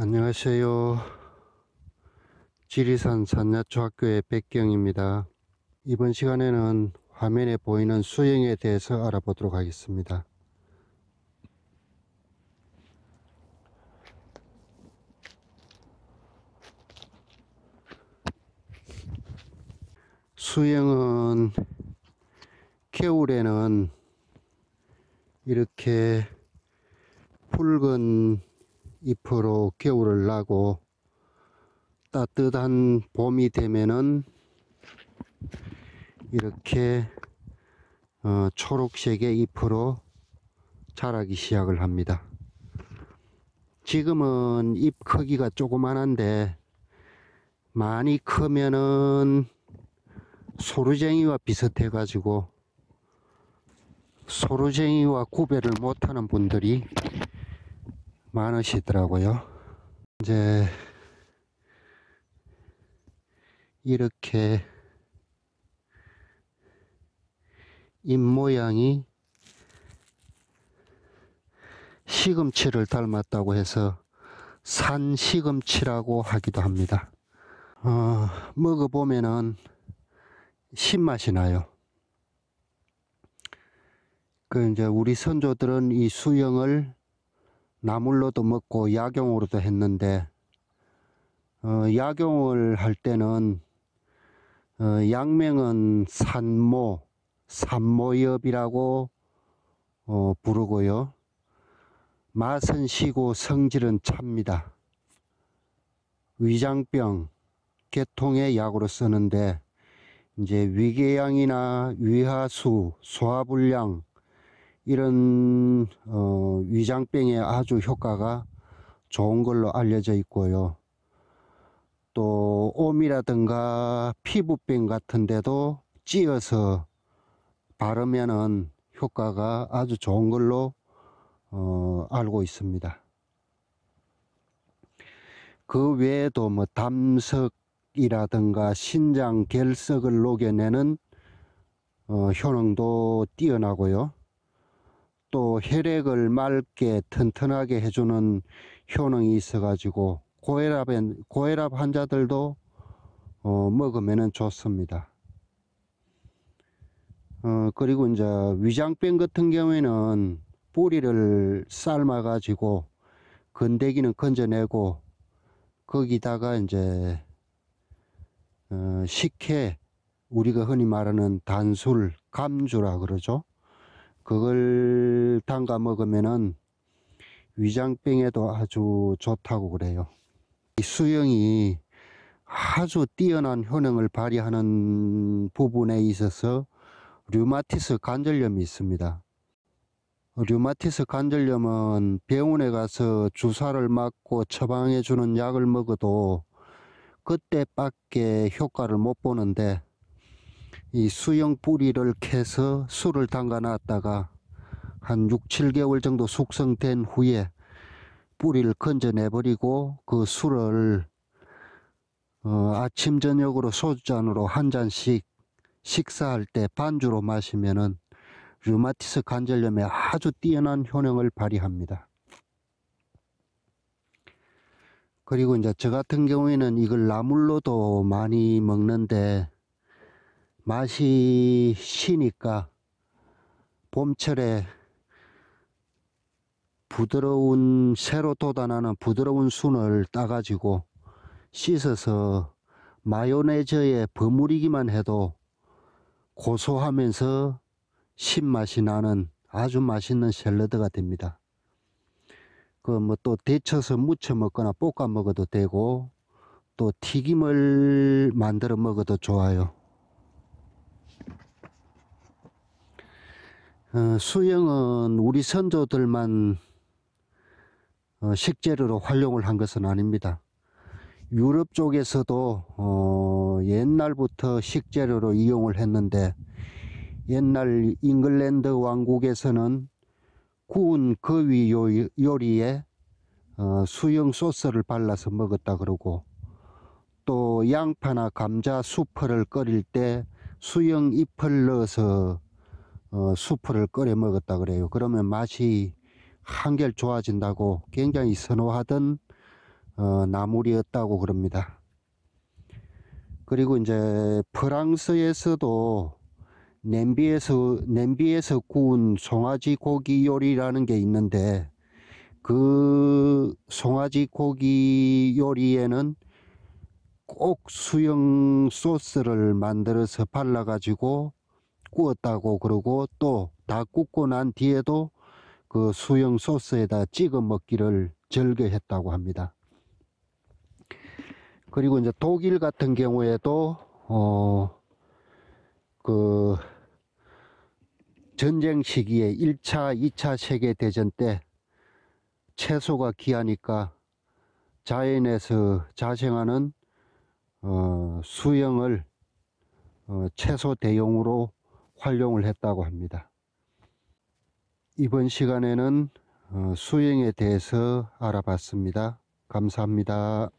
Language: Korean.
안녕하세요. 지리산 산야초학교의 백경입니다. 이번 시간에는 화면에 보이는 수영에 대해서 알아보도록 하겠습니다. 수영은 겨울에는 이렇게 붉은 잎으로 겨울을 나고 따뜻한 봄이 되면은 이렇게 어, 초록색의 잎으로 자라기 시작을 합니다. 지금은 잎 크기가 조그만한데 많이 크면은 소루쟁이와 비슷해 가지고 소루쟁이와 구별을 못하는 분들이 많으시더라고요. 이제 이렇게 입 모양이 시금치를 닮았다고 해서 산 시금치라고 하기도 합니다. 어, 먹어보면은 신맛이 나요. 그 이제 우리 선조들은 이 수영을 나물로도 먹고 약용으로도 했는데 어, 약용을 할 때는 어, 약명은 산모, 산모엽이라고 어, 부르고요. 맛은 시고 성질은 찹니다. 위장병, 개통의 약으로 쓰는데 이제 위궤양이나 위하수, 소화불량, 이런 어, 위장병에 아주 효과가 좋은 걸로 알려져 있고요. 또 옴이라든가 피부병 같은 데도 찌어서 바르면은 효과가 아주 좋은 걸로 어, 알고 있습니다. 그 외에도 뭐 담석이라든가 신장 결석을 녹여내는 어, 효능도 뛰어나고요. 또 혈액을 맑게 튼튼하게 해주는 효능이 있어가지고 고혈압엔 고혈압 환자들도 어, 먹으면은 좋습니다. 어, 그리고 이제 위장병 같은 경우에는 뿌리를 삶아가지고 건데기는 건져내고 거기다가 이제 어, 식혜 우리가 흔히 말하는 단술 감주라 그러죠. 그걸 담가 먹으면은 위장병에도 아주 좋다고 그래요. 이 수영이 아주 뛰어난 효능을 발휘하는 부분에 있어서 류마티스 관절염이 있습니다. 류마티스 관절염은 병원에 가서 주사를 맞고 처방해 주는 약을 먹어도 그때밖에 효과를 못 보는데 이 수영 뿌리를 캐서 술을 담가 놨다가 한 6, 7개월 정도 숙성된 후에 뿌리를 건져내 버리고 그 술을 어, 아침 저녁으로 소주잔으로 한 잔씩 식사할 때 반주로 마시면은 류마티스 관절염에 아주 뛰어난 효능을 발휘합니다. 그리고 이제 저 같은 경우에는 이걸 나물로도 많이 먹는데 맛이 시니까 봄철에 부드러운 새로 돋아나는 부드러운 순을 따가지고 씻어서 마요네즈에 버무리기만 해도 고소하면서 신맛이 나는 아주 맛있는 샐러드가 됩니다. 그 뭐 또 데쳐서 무쳐 먹거나 볶아 먹어도 되고 또 튀김을 만들어 먹어도 좋아요. 어, 수영은 우리 선조들만 어, 식재료로 활용을 한 것은 아닙니다. 유럽 쪽에서도 어, 옛날부터 식재료로 이용을 했는데 옛날 잉글랜드 왕국에서는 구운 거위 요리에 수영 소스를 발라서 먹었다 그러고 또 양파나 감자 수프를 끓일 때 수영 잎을 넣어서 어, 수프를 끓여 먹었다 그래요. 그러면 맛이 한결 좋아진다고 굉장히 선호하던 어, 나물이었다고 그럽니다. 그리고 이제 프랑스에서도 냄비에서 냄비에서 구운 송아지 고기 요리라는 게 있는데 그 송아지 고기 요리에는 꼭 수영 소스를 만들어서 발라가지고 꾸었다고 그러고 또다꾸고난 뒤에도 그 수영 소스에다 찍어 먹기를 절개했다고 합니다. 그리고 이제 독일 같은 경우에도 어 그 전쟁 시기에 1차, 2차 세계 대전 때 채소가 귀하니까 자연에서 자생하는 어 수영을 어 채소 대용으로 활용을 했다고 합니다. 이번 시간에는 어, 수행에 대해서 알아봤습니다. 감사합니다.